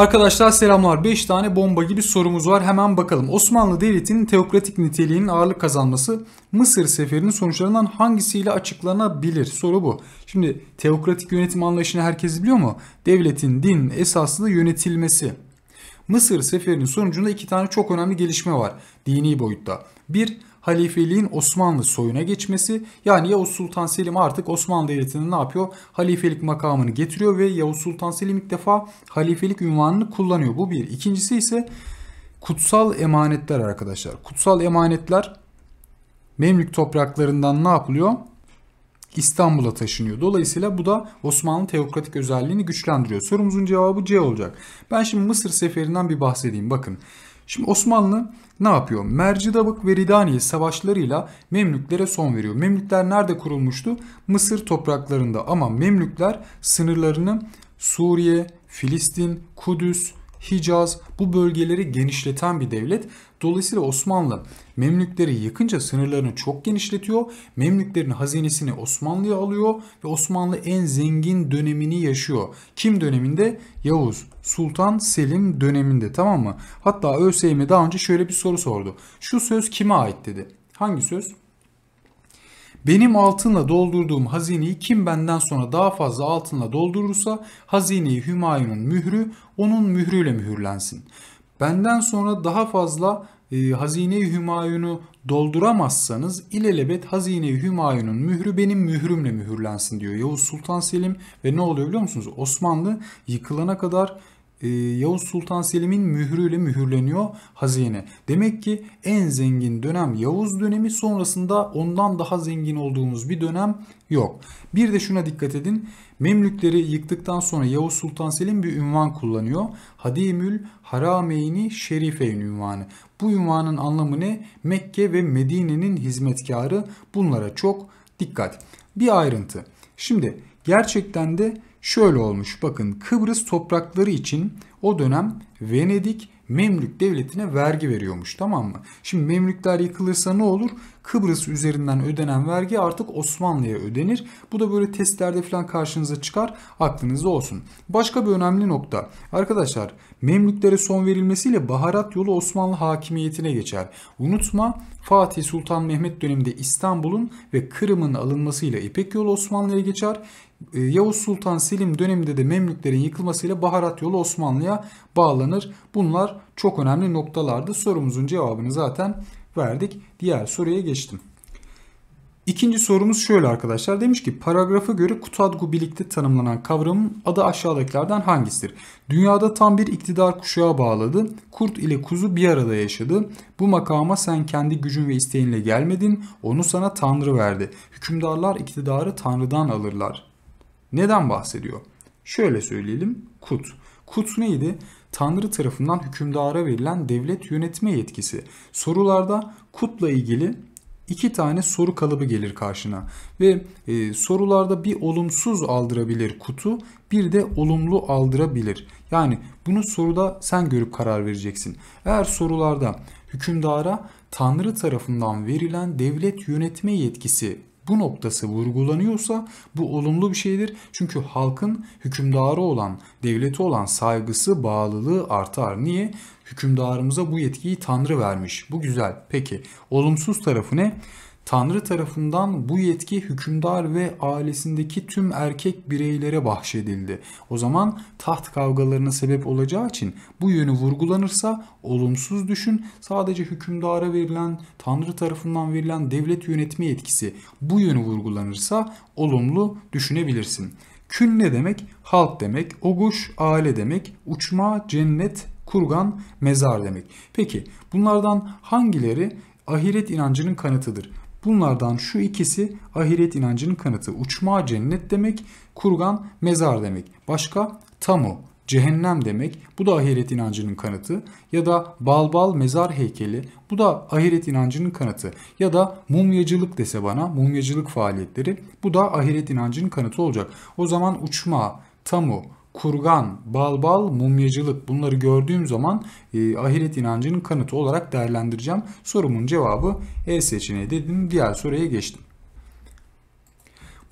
Arkadaşlar selamlar. 5 tane bomba gibi sorumuz var. Hemen bakalım. Osmanlı Devleti'nin teokratik niteliğinin ağırlık kazanması Mısır seferinin sonuçlarından hangisiyle açıklanabilir? Soru bu. Şimdi teokratik yönetim anlayışını herkes biliyor mu? Devletin din esaslı yönetilmesi. Mısır seferinin sonucunda iki tane çok önemli gelişme var dini boyutta. Bir, halifeliğin Osmanlı soyuna geçmesi. Yani Yavuz Sultan Selim artık Osmanlı Devleti'nin ne yapıyor? Halifelik makamını getiriyor ve Yavuz Sultan Selim ilk defa halifelik ünvanını kullanıyor. Bu bir. İkincisi ise kutsal emanetler arkadaşlar. Kutsal emanetler Memlük topraklarından ne yapılıyor? İstanbul'a taşınıyor. Dolayısıyla bu da Osmanlı teokratik özelliğini güçlendiriyor. Sorumuzun cevabı C olacak. Ben şimdi Mısır seferinden bir bahsedeyim. Bakın Şimdi Osmanlı ne yapıyor? Mercidabık ve Ridaniye savaşlarıyla Memlüklere son veriyor. Memlükler nerede kurulmuştu? Mısır topraklarında ama Memlükler sınırlarını Suriye, Filistin, Kudüs, Hicaz bu bölgeleri genişleten bir devlet. Dolayısıyla Osmanlı Memlükleri yakınca sınırlarını çok genişletiyor. Memlüklerin hazinesini Osmanlı'ya alıyor ve Osmanlı en zengin dönemini yaşıyor. Kim döneminde? Yavuz Sultan Selim döneminde tamam mı? Hatta ÖSYM e daha önce şöyle bir soru sordu. Şu söz kime ait dedi. Hangi söz? Benim altınla doldurduğum hazineyi kim benden sonra daha fazla altınla doldurursa hazineyi Hümayun'un mührü onun mührüyle mühürlensin. Benden sonra daha fazla e, hazine Hümayun'u dolduramazsanız ilelebet hazine Hümayun'un mührü benim mührümle mühürlensin diyor Yavuz Sultan Selim ve ne oluyor biliyor musunuz? Osmanlı yıkılana kadar e, Yavuz Sultan Selim'in mührüyle mühürleniyor hazine. Demek ki en zengin dönem Yavuz dönemi sonrasında ondan daha zengin olduğumuz bir dönem yok. Bir de şuna dikkat edin. Memlükleri yıktıktan sonra Yavuz Sultan Selim bir ünvan kullanıyor. Hadimül Harameyni Şerifeyn ünvanı. Bu ünvanın anlamı ne? Mekke ve Medine'nin hizmetkarı. Bunlara çok dikkat. Bir ayrıntı. Şimdi gerçekten de şöyle olmuş. Bakın Kıbrıs toprakları için o dönem Venedik Memlük devletine vergi veriyormuş tamam mı? Şimdi Memlükler yıkılırsa ne olur? Kıbrıs üzerinden ödenen vergi artık Osmanlı'ya ödenir. Bu da böyle testlerde falan karşınıza çıkar. Aklınızda olsun. Başka bir önemli nokta. Arkadaşlar Memlüklere son verilmesiyle baharat yolu Osmanlı hakimiyetine geçer. Unutma Fatih Sultan Mehmet döneminde İstanbul'un ve Kırım'ın alınmasıyla İpek yolu Osmanlı'ya geçer. Ee, Yavuz Sultan Selim döneminde de Memlüklerin yıkılmasıyla baharat yolu Osmanlı'ya bağlanır. Bunlar çok önemli noktalardı. Sorumuzun cevabını zaten verdik. Diğer soruya geçtim. İkinci sorumuz şöyle arkadaşlar. Demiş ki paragrafa göre Kutadgu birlikte tanımlanan kavramın adı aşağıdakilerden hangisidir? Dünyada tam bir iktidar kuşağı bağladı. Kurt ile kuzu bir arada yaşadı. Bu makama sen kendi gücün ve isteğinle gelmedin. Onu sana tanrı verdi. Hükümdarlar iktidarı tanrıdan alırlar. Neden bahsediyor? Şöyle söyleyelim. Kut. Kut neydi? Tanrı tarafından hükümdara verilen devlet yönetme yetkisi. Sorularda kutla ilgili iki tane soru kalıbı gelir karşına ve e, sorularda bir olumsuz aldırabilir kutu bir de olumlu aldırabilir. Yani bunu soruda sen görüp karar vereceksin. Eğer sorularda hükümdara Tanrı tarafından verilen devlet yönetme yetkisi bu noktası vurgulanıyorsa bu olumlu bir şeydir. Çünkü halkın hükümdarı olan, devleti olan saygısı, bağlılığı artar. Niye? Hükümdarımıza bu yetkiyi Tanrı vermiş. Bu güzel. Peki olumsuz tarafı ne? Tanrı tarafından bu yetki hükümdar ve ailesindeki tüm erkek bireylere bahşedildi. O zaman taht kavgalarına sebep olacağı için bu yönü vurgulanırsa olumsuz düşün sadece hükümdara verilen Tanrı tarafından verilen devlet yönetme yetkisi bu yönü vurgulanırsa olumlu düşünebilirsin. Kül ne demek? Halk demek, oguş aile demek, uçma cennet, kurgan mezar demek. Peki bunlardan hangileri ahiret inancının kanıtıdır? Bunlardan şu ikisi ahiret inancının kanıtı. Uçma cennet demek, kurgan mezar demek. Başka tamu cehennem demek. Bu da ahiret inancının kanıtı. Ya da balbal bal mezar heykeli. Bu da ahiret inancının kanıtı. Ya da mumyacılık dese bana mumyacılık faaliyetleri. Bu da ahiret inancının kanıtı olacak. O zaman uçma, tamu, kurgan, balbal, mumyacılık bunları gördüğüm zaman e, ahiret inancının kanıtı olarak değerlendireceğim. Sorumun cevabı E seçeneği dedim. Diğer soruya geçtim.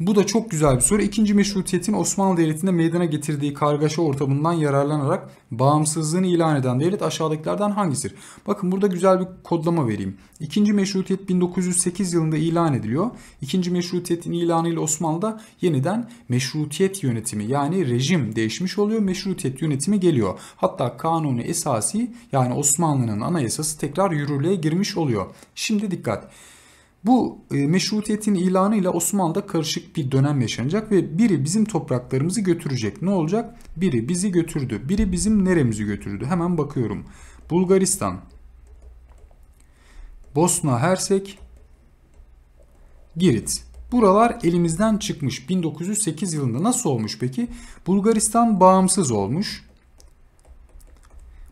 Bu da çok güzel bir soru. İkinci meşrutiyetin Osmanlı Devleti'nde meydana getirdiği kargaşa ortamından yararlanarak bağımsızlığını ilan eden devlet aşağıdakilerden hangisidir? Bakın burada güzel bir kodlama vereyim. İkinci meşrutiyet 1908 yılında ilan ediliyor. İkinci meşrutiyetin ilanıyla Osmanlı'da yeniden meşrutiyet yönetimi yani rejim değişmiş oluyor. Meşrutiyet yönetimi geliyor. Hatta kanunu esasi yani Osmanlı'nın anayasası tekrar yürürlüğe girmiş oluyor. Şimdi dikkat. Bu e, meşrutiyetin ile Osmanlı'da karışık bir dönem yaşanacak ve biri bizim topraklarımızı götürecek. Ne olacak? Biri bizi götürdü. Biri bizim neremizi götürdü? Hemen bakıyorum. Bulgaristan, Bosna Hersek, Girit. Buralar elimizden çıkmış 1908 yılında nasıl olmuş peki? Bulgaristan bağımsız olmuş.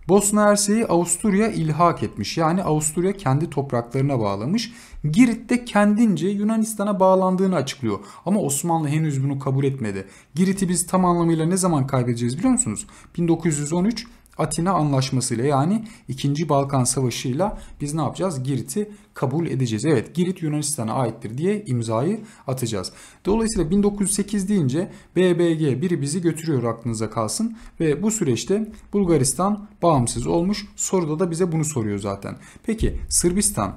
Bosna Hersek'i Avusturya ilhak etmiş. Yani Avusturya kendi topraklarına bağlamış. Girit de kendince Yunanistan'a bağlandığını açıklıyor. Ama Osmanlı henüz bunu kabul etmedi. Girit'i biz tam anlamıyla ne zaman kaybedeceğiz biliyor musunuz? 1913 Atina anlaşmasıyla yani 2. Balkan Savaşı'yla biz ne yapacağız? Girit'i kabul edeceğiz. Evet Girit Yunanistan'a aittir diye imzayı atacağız. Dolayısıyla 1908 deyince BBG biri bizi götürüyor aklınıza kalsın ve bu süreçte Bulgaristan bağımsız olmuş. Soruda da bize bunu soruyor zaten. Peki Sırbistan,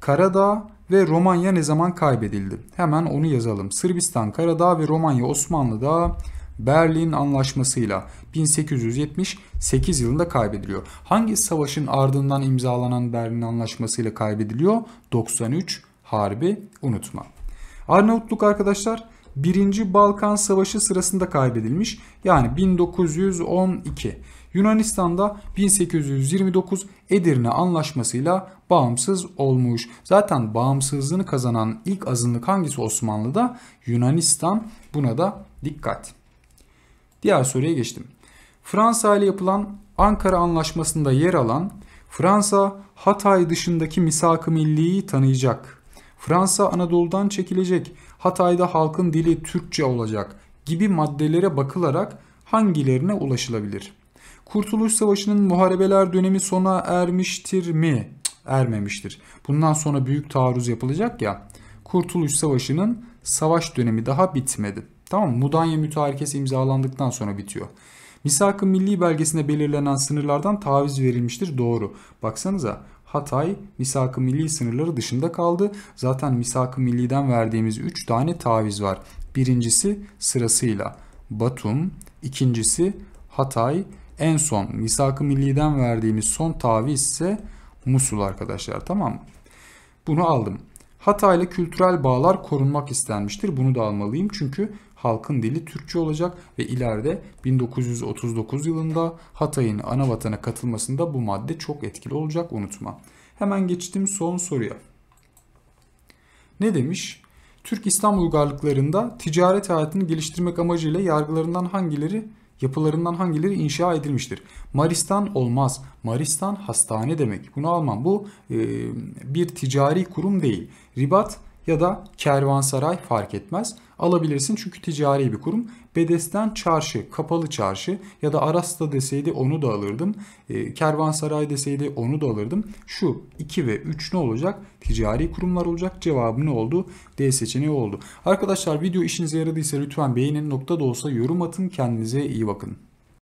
Karadağ, ve Romanya ne zaman kaybedildi? Hemen onu yazalım. Sırbistan, Karadağ ve Romanya Osmanlı'da Berlin Anlaşması'yla 1878 yılında kaybediliyor. Hangi savaşın ardından imzalanan Berlin Anlaşması'yla kaybediliyor? 93 Harbi unutma. Arnavutluk arkadaşlar 1. Balkan Savaşı sırasında kaybedilmiş. Yani 1912. Yunanistan'da 1829 Edirne Anlaşması'yla bağımsız olmuş. Zaten bağımsızlığını kazanan ilk azınlık hangisi Osmanlı'da? Yunanistan. Buna da dikkat. Diğer soruya geçtim. Fransa ile yapılan Ankara Anlaşması'nda yer alan Fransa Hatay dışındaki misak-ı milliyi tanıyacak. Fransa Anadolu'dan çekilecek. Hatay'da halkın dili Türkçe olacak gibi maddelere bakılarak hangilerine ulaşılabilir? Kurtuluş Savaşı'nın muharebeler dönemi sona ermiştir mi? Ermemiştir. Bundan sonra büyük taarruz yapılacak ya. Kurtuluş Savaşı'nın savaş dönemi daha bitmedi. Tamam mı? Mudanya mütarekesi imzalandıktan sonra bitiyor. Misak-ı Milli belgesinde belirlenen sınırlardan taviz verilmiştir. Doğru. Baksanıza Hatay misak-ı milli sınırları dışında kaldı. Zaten misak-ı milliden verdiğimiz 3 tane taviz var. Birincisi sırasıyla Batum, ikincisi Hatay, en son misak-ı milliden verdiğimiz son taviz ise Musul arkadaşlar tamam mı? Bunu aldım. Hata ile kültürel bağlar korunmak istenmiştir. Bunu da almalıyım çünkü halkın dili Türkçe olacak ve ileride 1939 yılında Hatay'ın ana vatana katılmasında bu madde çok etkili olacak unutma. Hemen geçtim son soruya. Ne demiş? Türk İslam uygarlıklarında ticaret hayatını geliştirmek amacıyla yargılarından hangileri Yapılarından hangileri inşa edilmiştir? Maristan olmaz. Maristan hastane demek. Bunu almam. Bu e, bir ticari kurum değil. Ribat ya da kervansaray fark etmez. Alabilirsin çünkü ticari bir kurum. Bedesten çarşı, kapalı çarşı ya da Arasta deseydi onu da alırdım. E, kervansaray deseydi onu da alırdım. Şu 2 ve 3 ne olacak? Ticari kurumlar olacak. Cevabı ne oldu? D seçeneği oldu. Arkadaşlar video işinize yaradıysa lütfen beğenin. Nokta da olsa yorum atın. Kendinize iyi bakın.